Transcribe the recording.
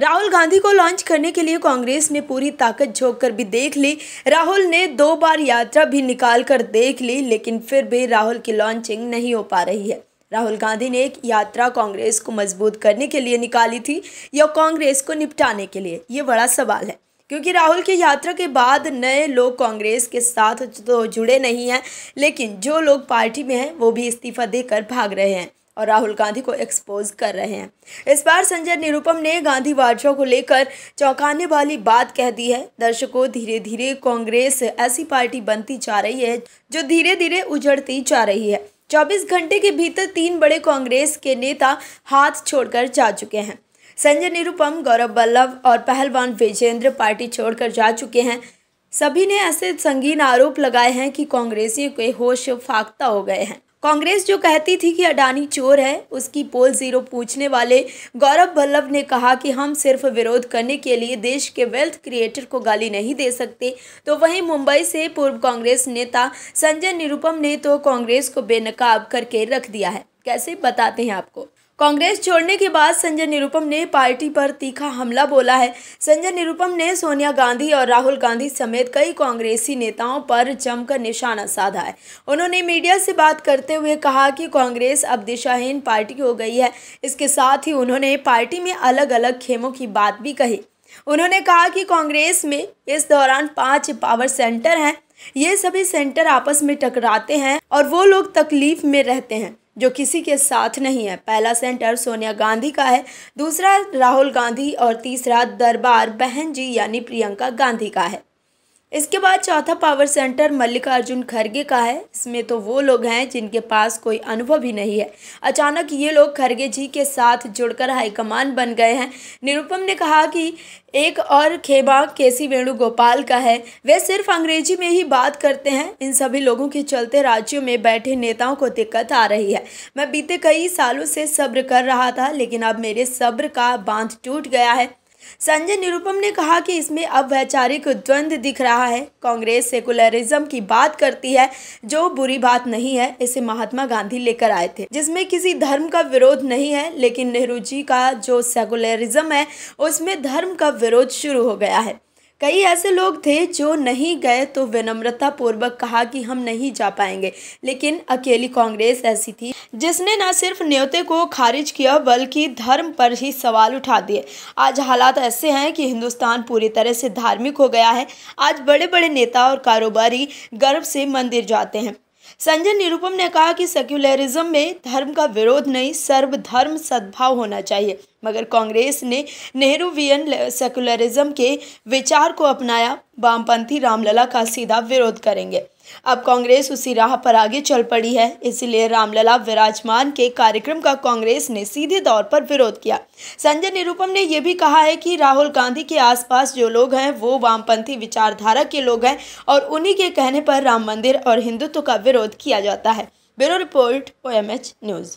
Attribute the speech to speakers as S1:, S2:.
S1: राहुल गांधी को लॉन्च करने के लिए कांग्रेस ने पूरी ताकत झोंक कर भी देख ली राहुल ने दो बार यात्रा भी निकाल कर देख ली लेकिन फिर भी राहुल की लॉन्चिंग नहीं हो पा रही है राहुल गांधी ने एक यात्रा कांग्रेस को मजबूत करने के लिए निकाली थी या कांग्रेस को निपटाने के लिए ये बड़ा सवाल है क्योंकि राहुल की यात्रा के बाद नए लोग कांग्रेस के साथ तो जुड़े नहीं हैं लेकिन जो लोग पार्टी में हैं वो भी इस्तीफा देकर भाग रहे हैं और राहुल गांधी को एक्सपोज कर रहे हैं इस बार संजय निरुपम ने गांधी वादियों को लेकर चौंकाने वाली बात कह दी है दर्शकों धीरे धीरे कांग्रेस ऐसी पार्टी बनती जा रही है जो धीरे धीरे उजड़ती जा रही है चौबीस घंटे के भीतर तीन बड़े कांग्रेस के नेता हाथ छोड़कर जा चुके हैं संजय निरुपम गौरव बल्लभ और पहलवान विजेंद्र पार्टी छोड़कर जा चुके हैं सभी ने ऐसे संगीन आरोप लगाए हैं कि कांग्रेसियों के होश फाख्ता हो गए हैं कांग्रेस जो कहती थी कि अडानी चोर है उसकी पोल जीरो पूछने वाले गौरव वल्लभ ने कहा कि हम सिर्फ विरोध करने के लिए देश के वेल्थ क्रिएटर को गाली नहीं दे सकते तो वहीं मुंबई से पूर्व कांग्रेस नेता संजय निरुपम ने तो कांग्रेस को बेनकाब करके रख दिया है कैसे बताते हैं आपको कांग्रेस छोड़ने के बाद संजय निरुपम ने पार्टी पर तीखा हमला बोला है संजय निरुपम ने सोनिया गांधी और राहुल गांधी समेत कई कांग्रेसी नेताओं पर जमकर निशाना साधा है उन्होंने मीडिया से बात करते हुए कहा कि कांग्रेस अब दिशाहीन पार्टी हो गई है इसके साथ ही उन्होंने पार्टी में अलग अलग खेमों की बात भी कही उन्होंने कहा कि कांग्रेस में इस दौरान पाँच पावर सेंटर हैं ये सभी सेंटर आपस में टकराते हैं और वो लोग तकलीफ में रहते हैं जो किसी के साथ नहीं है पहला सेंटर सोनिया गांधी का है दूसरा राहुल गांधी और तीसरा दरबार बहन जी यानी प्रियंका गांधी का है इसके बाद चौथा पावर सेंटर मल्लिकार्जुन खड़गे का है इसमें तो वो लोग हैं जिनके पास कोई अनुभव ही नहीं है अचानक ये लोग खड़गे जी के साथ जुड़कर हाईकमान बन गए हैं निरुपम ने कहा कि एक और खेबा केसी वेणुगोपाल का है वे सिर्फ अंग्रेजी में ही बात करते हैं इन सभी लोगों के चलते राज्यों में बैठे नेताओं को दिक्कत आ रही है मैं बीते कई सालों से सब्र कर रहा था लेकिन अब मेरे सब्र का बांध टूट गया है संजय निरुपम ने कहा कि इसमें अब वैचारिक द्वंद्व दिख रहा है कांग्रेस सेकुलरिज्म की बात करती है जो बुरी बात नहीं है इसे महात्मा गांधी लेकर आए थे जिसमें किसी धर्म का विरोध नहीं है लेकिन नेहरू जी का जो सेकुलरिज्म है उसमें धर्म का विरोध शुरू हो गया है कई ऐसे लोग थे जो नहीं गए तो विनम्रता पूर्वक कहा कि हम नहीं जा पाएंगे लेकिन अकेली कांग्रेस ऐसी थी जिसने न सिर्फ न्योते को खारिज किया बल्कि धर्म पर ही सवाल उठा दिए आज हालात ऐसे हैं कि हिंदुस्तान पूरी तरह से धार्मिक हो गया है आज बड़े बड़े नेता और कारोबारी गर्व से मंदिर जाते हैं संजय निरुपम ने कहा कि सेक्युलरिज्म में धर्म का विरोध नहीं सर्वधर्म सद्भाव होना चाहिए मगर कांग्रेस ने नेहरूवियन सेकुलरिज्म के विचार को अपनाया वामपंथी रामलला का सीधा विरोध करेंगे अब कांग्रेस उसी राह पर आगे चल पड़ी है इसलिए रामलला विराजमान के कार्यक्रम का कांग्रेस ने सीधे तौर पर विरोध किया संजय निरुपम ने यह भी कहा है कि राहुल गांधी के आसपास जो लोग हैं वो वामपंथी विचारधारा के लोग हैं और उन्हीं के कहने पर राम मंदिर और हिंदुत्व का विरोध किया जाता है ब्यूरो रिपोर्ट ओ न्यूज़